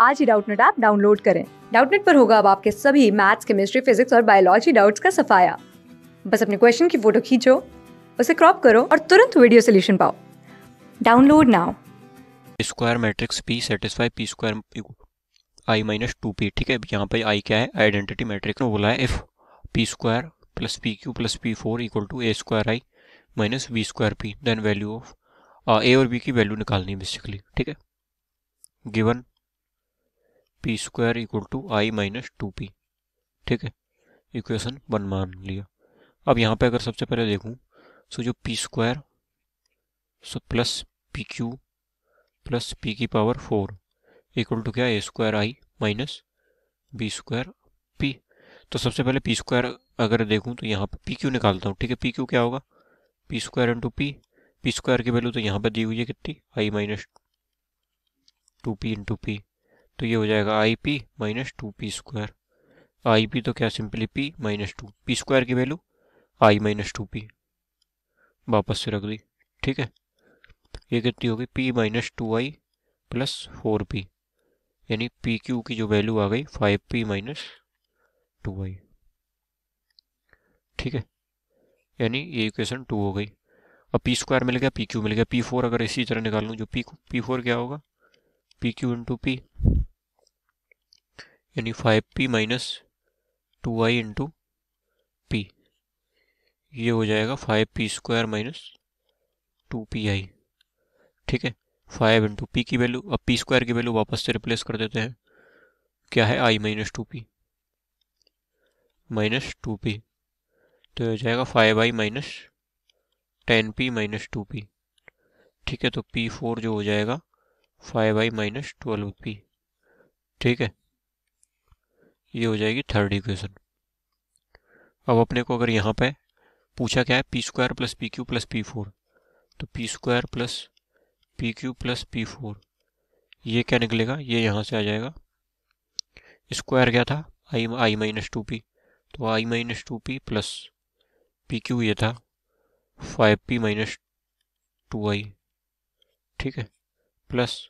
आज ही Doubtnut app download करें डाउटनेट पर होगा अब आपके सभी मैथ्स केमिस्ट्री फिजिक्स और बायोलॉजी डाउट्स का सफाया बस अपने क्वेश्चन की फोटो खींचो उसे क्रॉप करो और तुरंत वीडियो सोल्यूशन पाओ download now square matrix P satisfy P square I minus two P ठीक है यहाँ पे आई क्या है आइडेंटिटी मैट्रिक्स बोला है if P square plus P cube plus P four equal to A square I minus B square P then value of A और B की वैल्यू निकालनी है बेसिकली ठीक है given P square equal to I minus two P ठीक है equation one मान लिया अब यहाँ पे अगर सबसे पहले देखूँ सो जो P square so plus P cube plus P की पावर फोर इक्वल टू क्या A square I minus B square P तो सबसे पहले पी स्क्वायर अगर देखूँ तो यहाँ पे पी क्यू निकालता हूँ ठीक है पी क्यू क्या होगा P square into P P square की वैल्यू तो यहाँ पे दी हुई है कितनी I minus two P into P तो ये हो जाएगा I P minus two P square I P तो क्या simply P minus two P square की value I minus two P वापस से रख दी ठीक है ये कितनी होगी P minus two I plus four P यानी पी क्यू की जो वैल्यू आ गई five P minus two I ठीक है यानी ये इक्वेशन टू हो गई अब पी स्क्वायर मिल गया पी क्यू मिल गया पी फोर अगर इसी तरह निकाल लूँ जो पी पी फोर क्या होगा पी क्यू इंटू पी यानी five P minus two I into P ये हो जाएगा five P square minus two P I ठीक है फाइव इंटू पी की वैल्यू अब पी स्क्वायर की वैल्यू वापस से रिप्लेस कर देते हैं क्या है I minus two P minus two P तो हो जाएगा five I minus ten P minus two P ठीक है तो पी फोर जो हो जाएगा five I minus twelve P ठीक है ये हो जाएगी थर्ड इक्वेशन अब अपने को अगर यहाँ पे पूछा क्या है P square plus P cube plus P four तो P square plus P cube plus P four ये क्या निकलेगा ये यहाँ से आ जाएगा स्क्वायर क्या था I I minus two P तो I minus two P plus P cube ये था five P minus two I ठीक है plus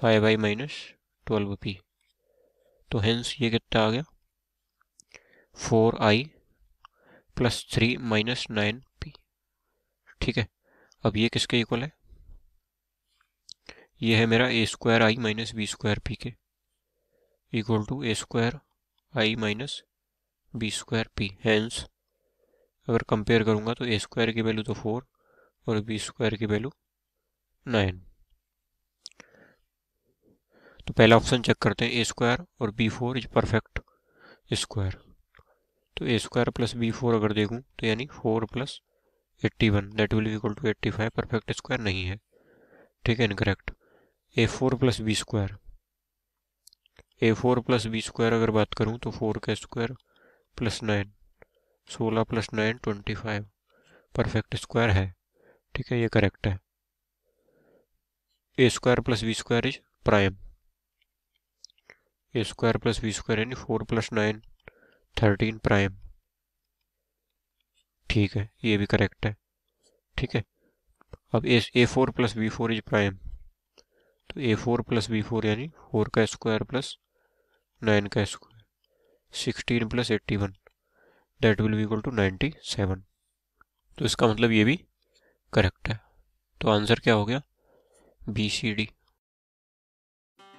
five I minus twelve P तो हेंस ये कितना आ गया four I plus three minus nine P ठीक है अब ये किसके इक्वल है ये है मेरा A square I minus B square P के equal to A square I minus B square P hence अगर कंपेयर करूँगा तो ए स्क्वायर की वैल्यू तो फोर और बी स्क्वायर की वैल्यू नाइन तो पहला ऑप्शन चेक करते हैं ए स्क्वायर और B four is perfect square तो A square plus B four अगर देखूँ तो यानी four plus eighty one that will equal to eighty five perfect square नहीं है ठीक है incorrect A four plus B square A four plus B square अगर बात करूँ तो फोर का स्क्वायर प्लस नाइन सोलह plus nine twenty five perfect square है ठीक है ये करेक्ट है A square plus B square is prime A square plus B square यानी four plus nine thirteen prime ठीक है ये भी करेक्ट है ठीक है अब A A four plus B four is prime तो A four plus B four यानी फोर का स्क्वायर प्लस नाइन का square sixteen plus eighty one that will be equal to ninety seven तो इसका मतलब ये भी करेक्ट है तो आंसर क्या हो गया बी सी डी